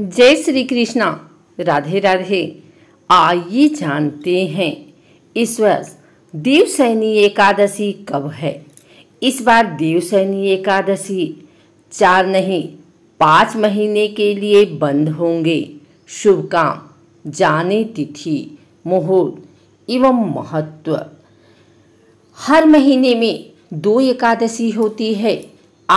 जय श्री कृष्णा राधे राधे आइए जानते हैं इस वर्ष देवसैनी एकादशी कब है इस बार देवसैनी एकादशी चार नहीं पाँच महीने के लिए बंद होंगे शुभ काम जाने तिथि मुहूर्त एवं महत्व हर महीने में दो एकादशी होती है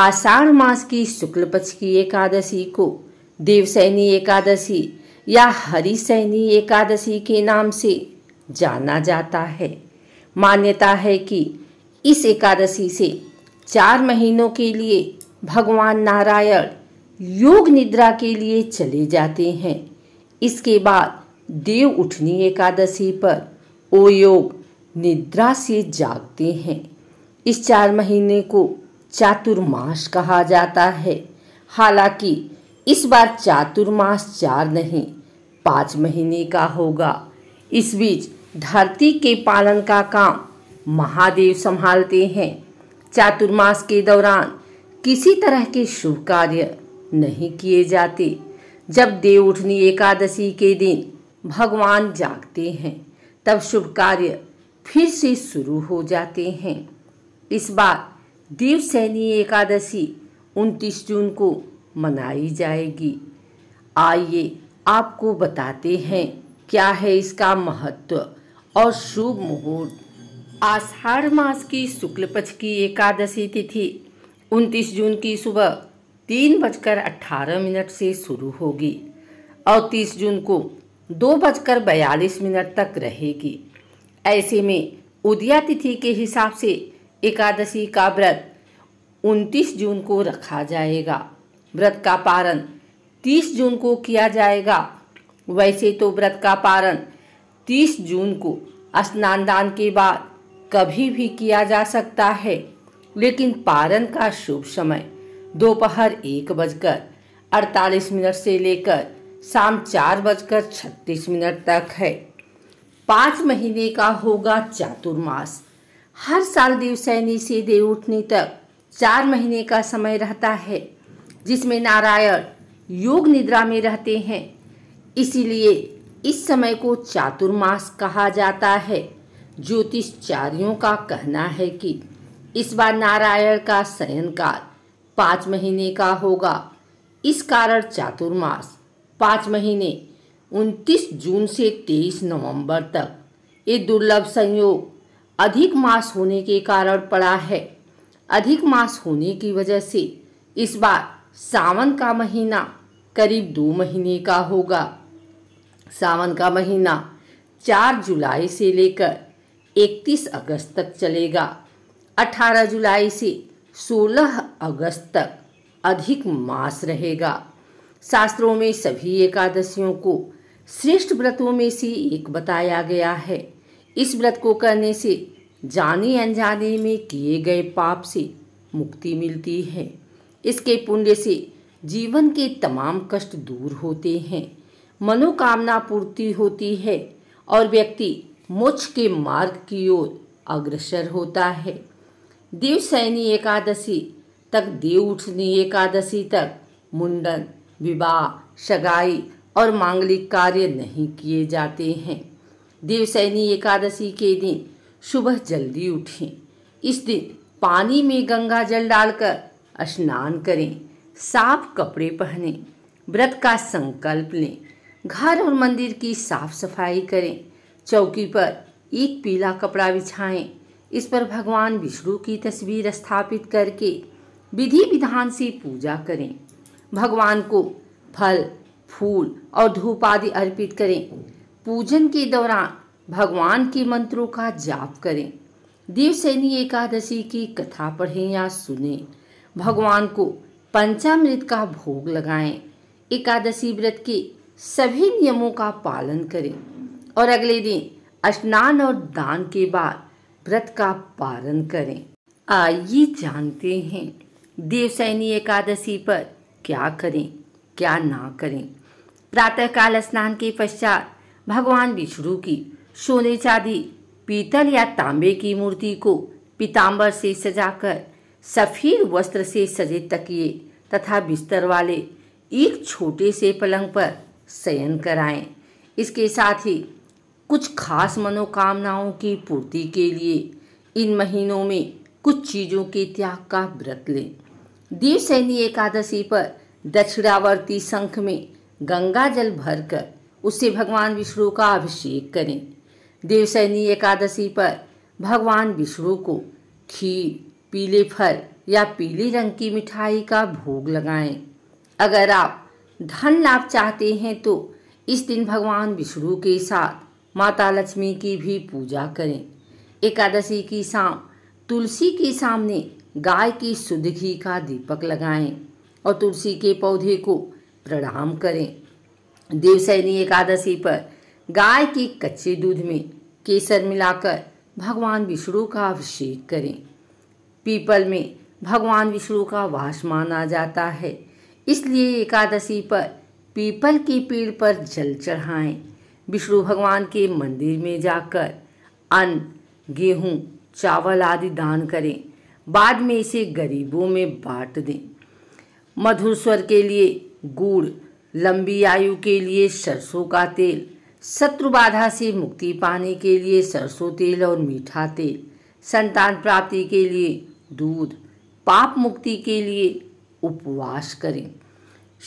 आषाढ़ मास की शुक्ल पक्ष की एकादशी को देवसैनी एकादशी या हरिसैनी एकादशी के नाम से जाना जाता है मान्यता है कि इस एकादशी से चार महीनों के लिए भगवान नारायण योग निद्रा के लिए चले जाते हैं इसके बाद देव उठनी एकादशी पर ओ योग निद्रा से जागते हैं इस चार महीने को चातुर्माश कहा जाता है हालांकि इस बार चातुर्मास चार नहीं पाँच महीने का होगा इस बीच धरती के पालन का काम महादेव संभालते हैं चातुर्मास के दौरान किसी तरह के शुभ कार्य नहीं किए जाते जब देव उठनी एकादशी के दिन भगवान जागते हैं तब शुभ कार्य फिर से शुरू हो जाते हैं इस बार देवसैनी एकादशी 29 जून को मनाई जाएगी आइए आपको बताते हैं क्या है इसका महत्व और शुभ मुहूर्त आषाढ़ मास की शुक्ल पक्ष की एकादशी तिथि 29 जून की सुबह तीन बजकर अट्ठारह मिनट से शुरू होगी और 30 जून को दो बजकर बयालीस मिनट तक रहेगी ऐसे में उदया तिथि के हिसाब से एकादशी का व्रत 29 जून को रखा जाएगा व्रत का पारण 30 जून को किया जाएगा वैसे तो व्रत का पारण 30 जून को स्नान दान के बाद कभी भी किया जा सकता है लेकिन पारण का शुभ समय दोपहर एक बजकर अड़तालीस मिनट से लेकर शाम चार बजकर छत्तीस मिनट तक है पाँच महीने का होगा चातुर्मास हर साल देवसैनी से देव उठने तक चार महीने का समय रहता है जिसमें नारायण योग निद्रा में रहते हैं इसीलिए इस समय को चातुर्मास कहा जाता है ज्योतिषचार्यों का कहना है कि इस बार नारायण का शयन काल पाँच महीने का होगा इस कारण चातुर्मास पाँच महीने 29 जून से 23 नवंबर तक ये दुर्लभ संयोग अधिक मास होने के कारण पड़ा है अधिक मास होने की वजह से इस बार सावन का महीना करीब दो महीने का होगा सावन का महीना चार जुलाई से लेकर 31 अगस्त तक चलेगा 18 जुलाई से 16 अगस्त तक अधिक मास रहेगा शास्त्रों में सभी एकादशियों को श्रेष्ठ व्रतों में से एक बताया गया है इस व्रत को करने से जाने अनजाने में किए गए पाप से मुक्ति मिलती है इसके पुण्य से जीवन के तमाम कष्ट दूर होते हैं मनोकामना पूर्ति होती है और व्यक्ति मोक्ष के मार्ग की ओर अग्रसर होता है देव सैनी एकादशी तक देव उठनी एकादशी तक मुंडन विवाह सगाई और मांगलिक कार्य नहीं किए जाते हैं देवसैनी एकादशी के दिन सुबह जल्दी उठें इस दिन पानी में गंगा जल डालकर स्नान करें साफ कपड़े पहने व्रत का संकल्प लें घर और मंदिर की साफ सफाई करें चौकी पर एक पीला कपड़ा बिछाएं इस पर भगवान विष्णु की तस्वीर स्थापित करके विधि विधान से पूजा करें भगवान को फल फूल और धूप आदि अर्पित करें पूजन के दौरान भगवान के मंत्रों का जाप करें देवसैनी एकादशी की कथा पढ़ें या सुनें भगवान को पंचामृत का भोग लगाएं एकादशी व्रत के सभी नियमों का पालन करें और अगले दिन स्नान और दान के बाद व्रत का पालन करें आइए जानते हैं देवसैनी एकादशी पर क्या करें क्या ना करें प्रातःकाल स्नान के पश्चात भगवान विष्णु की सोने चांदी पीतल या तांबे की मूर्ति को पीताम्बर से सजाकर सफ़ेद वस्त्र से सजे तकिए तथा बिस्तर वाले एक छोटे से पलंग पर शयन कराएं इसके साथ ही कुछ खास मनोकामनाओं की पूर्ति के लिए इन महीनों में कुछ चीज़ों के त्याग का व्रत लें देव सैनी एकादशी पर दक्षिणावर्ती शंख में गंगा जल भरकर उससे भगवान विष्णु का अभिषेक करें देवसैनी एकादशी पर भगवान विष्णु को खीर पीले फल या पीले रंग की मिठाई का भोग लगाएं। अगर आप धन लाभ चाहते हैं तो इस दिन भगवान विष्णु के साथ माता लक्ष्मी की भी पूजा करें एकादशी की शाम तुलसी के सामने गाय की शुद्ध घी का दीपक लगाएं और तुलसी के पौधे को प्रणाम करें देवसैनी एकादशी पर गाय के कच्चे दूध में केसर मिलाकर भगवान विष्णु का अभिषेक करें पीपल में भगवान विष्णु का वास माना जाता है इसलिए एकादशी पर पीपल की पेड़ पर जल चढ़ाएं विष्णु भगवान के मंदिर में जाकर अन्न गेहूं, चावल आदि दान करें बाद में इसे गरीबों में बांट दें मधुर स्वर के लिए गुड़ लंबी आयु के लिए सरसों का तेल शत्रु बाधा से मुक्ति पाने के लिए सरसों तेल और मीठा तेल संतान प्राप्ति के लिए दूध पाप मुक्ति के लिए उपवास करें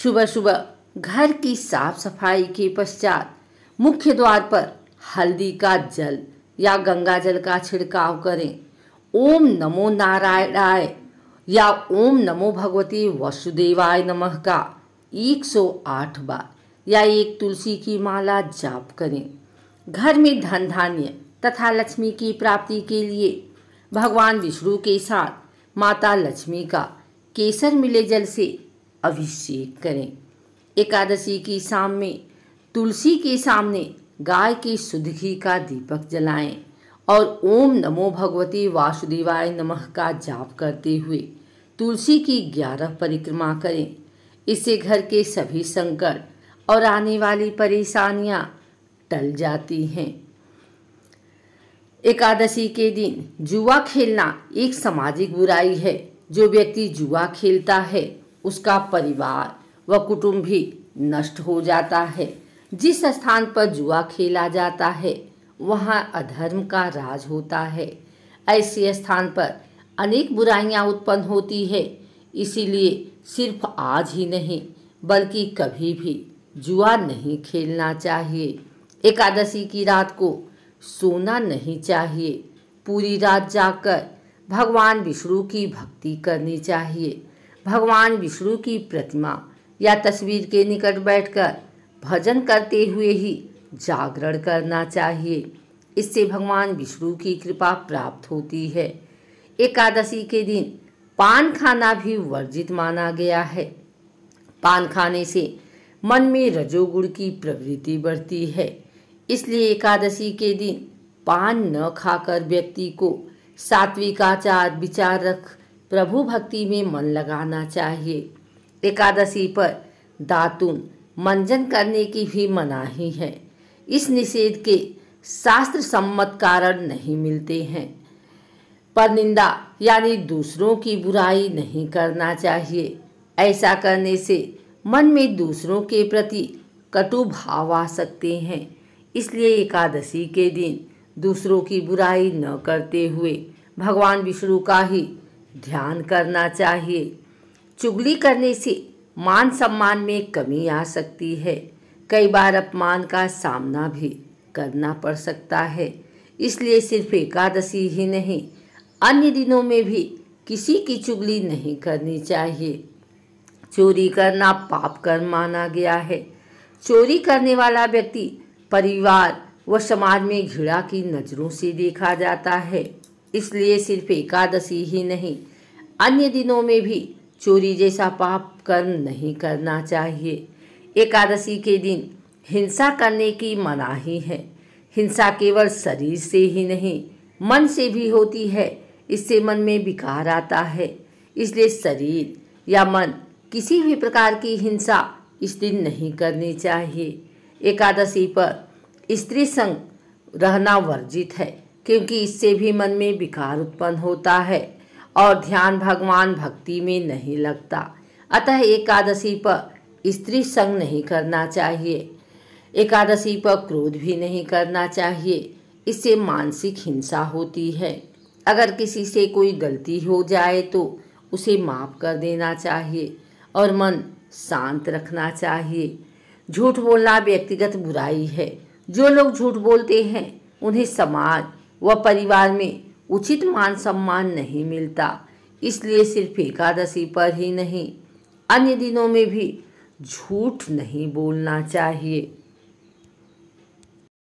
सुबह सुबह घर की साफ सफाई के पश्चात मुख्य द्वार पर हल्दी का जल या गंगा जल का छिड़काव करें ओम नमो नारायणाय या ओम नमो भगवती वसुदेवाय नमः का 108 बार या एक तुलसी की माला जाप करें घर में धन धान्य तथा लक्ष्मी की प्राप्ति के लिए भगवान विष्णु के साथ माता लक्ष्मी का केसर मिले जल से अभिषेक करें एकादशी की शाम में तुलसी के सामने गाय के शुद्ध घी का दीपक जलाएं और ओम नमो भगवती वासुदेवाय नमः का जाप करते हुए तुलसी की ग्यारह परिक्रमा करें इससे घर के सभी संकट और आने वाली परेशानियां टल जाती हैं एकादशी के दिन जुआ खेलना एक सामाजिक बुराई है जो व्यक्ति जुआ खेलता है उसका परिवार व कुटुंब भी नष्ट हो जाता है जिस स्थान पर जुआ खेला जाता है वहाँ अधर्म का राज होता है ऐसे स्थान पर अनेक बुराइयाँ उत्पन्न होती है इसीलिए सिर्फ आज ही नहीं बल्कि कभी भी जुआ नहीं खेलना चाहिए एकादशी की रात को सोना नहीं चाहिए पूरी रात जाकर भगवान विष्णु की भक्ति करनी चाहिए भगवान विष्णु की प्रतिमा या तस्वीर के निकट बैठकर भजन करते हुए ही जागरण करना चाहिए इससे भगवान विष्णु की कृपा प्राप्त होती है एकादशी के दिन पान खाना भी वर्जित माना गया है पान खाने से मन में रजोगुण की प्रवृत्ति बढ़ती है इसलिए एकादशी के दिन पान न खाकर व्यक्ति को सात्विक आचार विचार रख प्रभु भक्ति में मन लगाना चाहिए एकादशी पर दातुन मंजन करने की भी मनाही है इस निषेध के शास्त्र सम्मत कारण नहीं मिलते हैं पर निंदा यानी दूसरों की बुराई नहीं करना चाहिए ऐसा करने से मन में दूसरों के प्रति कटु भाव आ सकते हैं इसलिए एकादशी के दिन दूसरों की बुराई न करते हुए भगवान विष्णु का ही ध्यान करना चाहिए चुगली करने से मान सम्मान में कमी आ सकती है कई बार अपमान का सामना भी करना पड़ सकता है इसलिए सिर्फ एकादशी ही नहीं अन्य दिनों में भी किसी की चुगली नहीं करनी चाहिए चोरी करना पाप कर माना गया है चोरी करने वाला व्यक्ति परिवार व समाज में घृणा की नज़रों से देखा जाता है इसलिए सिर्फ एकादशी ही नहीं अन्य दिनों में भी चोरी जैसा पाप कर्म नहीं करना चाहिए एकादशी के दिन हिंसा करने की मनाही है हिंसा केवल शरीर से ही नहीं मन से भी होती है इससे मन में विकार आता है इसलिए शरीर या मन किसी भी प्रकार की हिंसा इस दिन नहीं करनी चाहिए एकादशी पर स्त्री संग रहना वर्जित है क्योंकि इससे भी मन में विकार उत्पन्न होता है और ध्यान भगवान भक्ति में नहीं लगता अतः एकादशी पर स्त्री संग नहीं करना चाहिए एकादशी पर क्रोध भी नहीं करना चाहिए इससे मानसिक हिंसा होती है अगर किसी से कोई गलती हो जाए तो उसे माफ़ कर देना चाहिए और मन शांत रखना चाहिए झूठ बोलना व्यक्तिगत बुराई है जो लोग झूठ बोलते हैं उन्हें समाज व परिवार में उचित मान सम्मान नहीं मिलता इसलिए सिर्फ एकादशी पर ही नहीं अन्य दिनों में भी झूठ नहीं बोलना चाहिए